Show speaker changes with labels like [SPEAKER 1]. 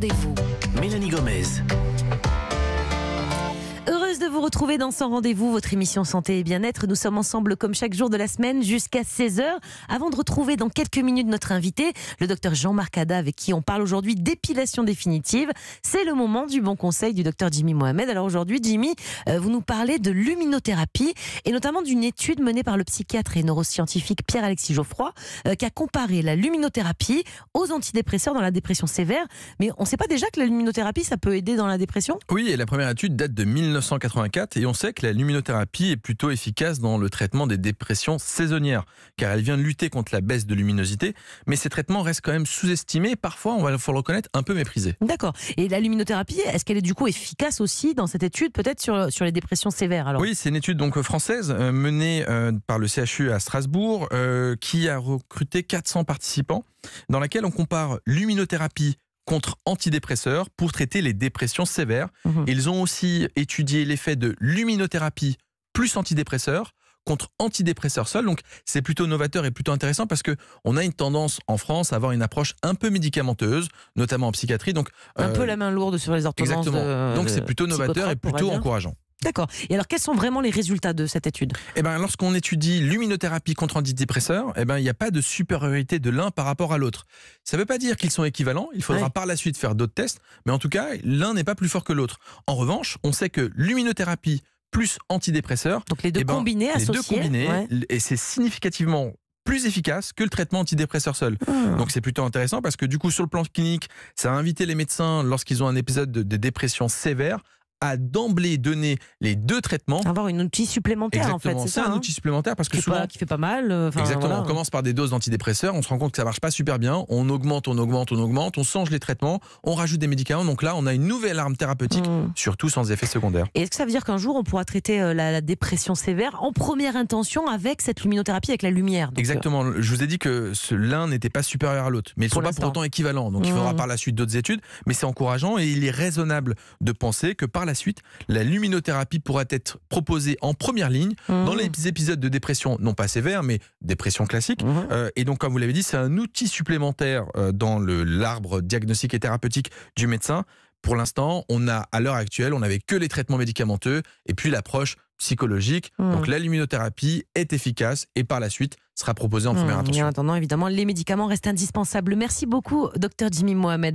[SPEAKER 1] rendez
[SPEAKER 2] Mélanie Gomez
[SPEAKER 1] vous retrouver dans son Rendez-vous, votre émission Santé et Bien-être. Nous sommes ensemble comme chaque jour de la semaine jusqu'à 16h. Avant de retrouver dans quelques minutes notre invité, le docteur Jean-Marc Ada, avec qui on parle aujourd'hui d'épilation définitive. C'est le moment du bon conseil du docteur Jimmy Mohamed. Alors aujourd'hui, Jimmy, euh, vous nous parlez de luminothérapie et notamment d'une étude menée par le psychiatre et neuroscientifique Pierre-Alexis Geoffroy euh, qui a comparé la luminothérapie aux antidépresseurs dans la dépression sévère. Mais on ne sait pas déjà que la luminothérapie, ça peut aider dans
[SPEAKER 2] la dépression Oui, et la première étude date de 1990 et on sait que la luminothérapie est plutôt efficace dans le traitement des dépressions saisonnières, car elle vient de lutter contre la baisse de luminosité, mais ces traitements restent quand même sous-estimés parfois, on va faut le reconnaître, un peu méprisés.
[SPEAKER 1] D'accord. Et la luminothérapie, est-ce qu'elle est du coup efficace aussi dans cette étude, peut-être sur, les dépressions sévères
[SPEAKER 2] Oui, c'est une étude donc euh, française euh, menée euh, par le CHU à Strasbourg qui a recruté 400 participants dans laquelle on compare luminothérapie contre antidépresseurs pour traiter les dépressions sévères. Mhm. Ils ont aussi étudié l'effet de luminothérapie plus antidépresseurs contre antidépresseurs seuls. Donc c'est plutôt novateur et plutôt intéressant parce que on a une tendance en France à avoir une approche un peu médicamenteuse, notamment en psychiatrie. Donc un peu euh, la
[SPEAKER 1] main lourde sur les ordonnances. Exactement. Donc c'est plutôt novateur et plutôt encourageant. D'accord. Et alors, quels sont vraiment les résultats de cette étude
[SPEAKER 2] Eh bien, lorsqu'on étudie luminothérapie contre antidépresseurs, eh bien, il n'y a pas de supériorité de l'un par rapport à l'autre. Ça ne veut pas dire qu'ils sont équivalents. Il faudra par la suite faire d'autres tests. Mais en tout cas, l'un n'est pas plus fort que l'autre. En revanche, on sait que luminothérapie plus antidépresseur... Donc les deux eh ben, combinés associés. deux combinés, et c'est significativement plus efficace que le traitement antidépresseur seul. Ah. Donc c'est plutôt intéressant parce que du coup sur le plan clinique, ça a invité les médecins lorsqu'ils ont un épisode de, de dépression sévère a d'emblée donné les deux traitements. Avoir une outil supplémentaire en fait. C'est un hein outil
[SPEAKER 1] supplémentaire parce que qui souvent. qui fait pas mal. Euh, exactement. On
[SPEAKER 2] commence par des doses d'antidépresseurs, on se rend compte que ça marche pas super bien, on augmente, on augmente, on augmente, on change les traitements, on rajoute des médicaments. Donc là, on a une nouvelle arme thérapeutique, mmh. surtout sans effet secondaire.
[SPEAKER 1] Et est-ce que ça veut dire qu'un jour, on pourra traiter euh, la, dépression sévère en première intention avec cette luminothérapie, avec la lumière euh
[SPEAKER 2] Exactement. Je vous ai dit que l'un n'était pas supérieur à l'autre, mais ils ne sont pas pour autant équivalents. Donc il faudra mmh. par la suite d'autres études, mais c'est encourageant et il est raisonnable de penser que par la la suite, la luminothérapie pourra être proposée en première ligne mmh. dans les épisodes de dépression, non pas sévère, mais dépression classique. Mmh. Euh, et donc, comme vous l'avez dit, c'est un outil supplémentaire euh, dans l'arbre diagnostique et thérapeutique du médecin. Pour l'instant, on a, à l'heure actuelle, on n'avait que les traitements médicamenteux et puis l'approche psychologique. Mmh. Donc la luminothérapie est efficace et par la suite sera proposée en première intention.
[SPEAKER 1] En attendant, évidemment, les médicaments restent indispensables. Merci beaucoup, docteur Jimmy Mohamed.